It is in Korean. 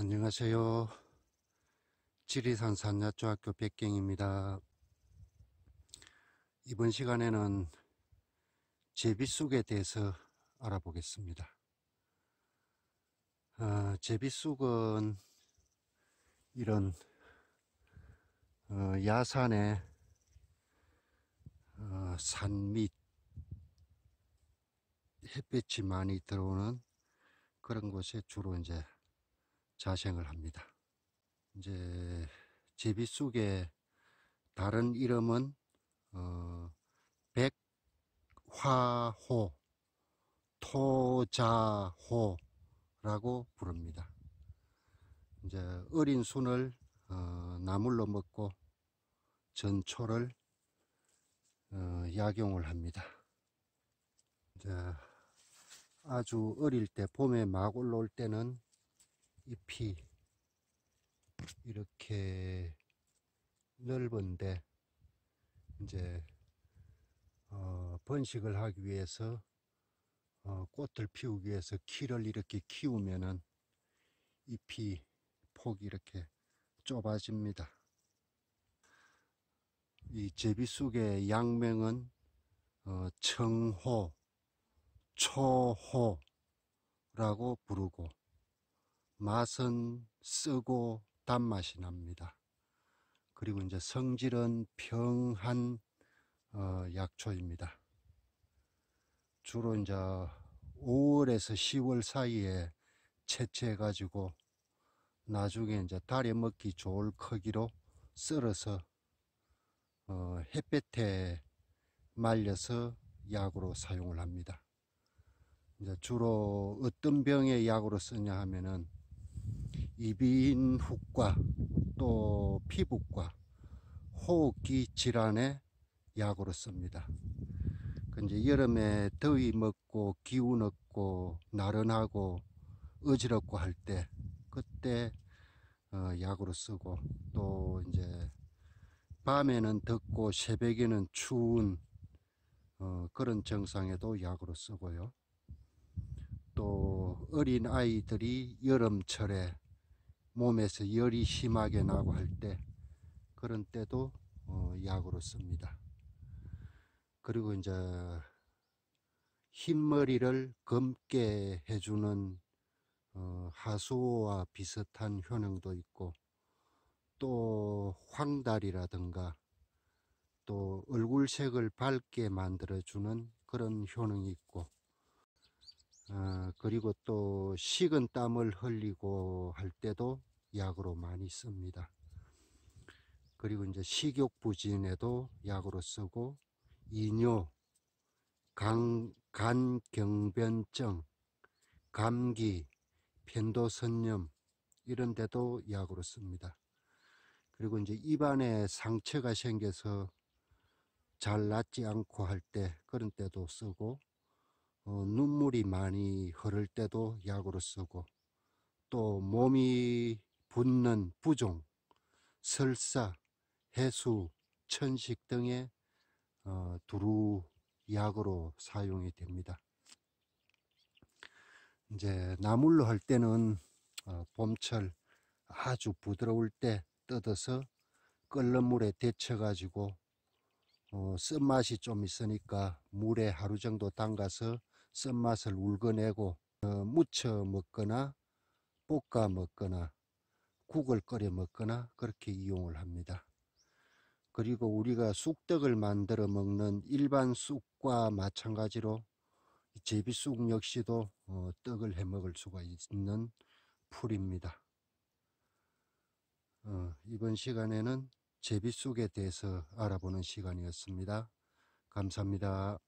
안녕하세요. 지리산 산야초학교 백경입니다. 이번 시간에는 제비쑥에 대해서 알아보겠습니다. 어, 제비쑥은 이런 어, 야산의 어, 산밑 햇빛이 많이 들어오는 그런 곳에 주로 이제 자생을 합니다. 이제 제비 쑥의 다른 이름은 어, 백화호, 토자호라고 부릅니다. 이제 어린 순을 어, 나물로 먹고 전초를 어, 약용을 합니다. 이제 아주 어릴 때 봄에 막 올라올 때는 잎이 이렇게 넓은데 이제 어 번식을 하기 위해서 어 꽃을 피우기 위해서 키를 이렇게 키우면은 잎이 폭이 이렇게 좁아집니다. 이제비속의 양명은 어 청호, 초호라고 부르고 맛은 쓰고 단맛이 납니다. 그리고 이제 성질은 평한 어, 약초입니다. 주로 이제 5월에서 10월 사이에 채취해 가지고 나중에 이제 달에 먹기 좋을 크기로 썰어서 어, 햇볕에 말려서 약으로 사용을 합니다. 이제 주로 어떤 병에 약으로 쓰냐 하면은 이비인후과 또 피부과 호흡기 질환의 약으로 씁니다. 그 이제 여름에 더위 먹고 기운 없고 나른하고 어지럽고 할 때 그때 어 약으로 쓰고 또 이제 밤에는 덥고 새벽에는 추운 어 그런 증상에도 약으로 쓰고요. 또 어린 아이들이 여름철에 몸에서 열이 심하게 나고 할 때 그런 때도 어, 약으로 씁니다. 그리고 이제 흰머리를 검게 해주는 어, 하수와 비슷한 효능도 있고 또 황달이라든가 또 얼굴색을 밝게 만들어주는 그런 효능이 있고 어, 그리고 또 식은 땀을 흘리고 할 때도 약으로 많이 씁니다. 그리고 이제 식욕 부진에도 약으로 쓰고 이뇨, 간, 간 경변증, 감기, 편도선염 이런 데도 약으로 씁니다. 그리고 이제 입안에 상처가 생겨서 잘 낫지 않고 할 때 그런 때도 쓰고 어, 눈물이 많이 흐를 때도 약으로 쓰고 또 몸이 붓는 부종, 설사, 해수, 천식 등의 어, 두루 약으로 사용이 됩니다. 이제 나물로 할 때는 어, 봄철 아주 부드러울 때 뜯어서 끓는 물에 데쳐가지고 어, 쓴맛이 좀 있으니까 물에 하루 정도 담가서 쓴맛을 울거내고 어, 무쳐 먹거나 볶아 먹거나 국을 끓여 먹거나 그렇게 이용을 합니다. 그리고 우리가 쑥떡을 만들어 먹는 일반 쑥과 마찬가지로 제비쑥 역시도 어, 떡을 해 먹을 수가 있는 풀입니다. 어, 이번 시간에는 제비쑥에 대해서 알아보는 시간이었습니다. 감사합니다.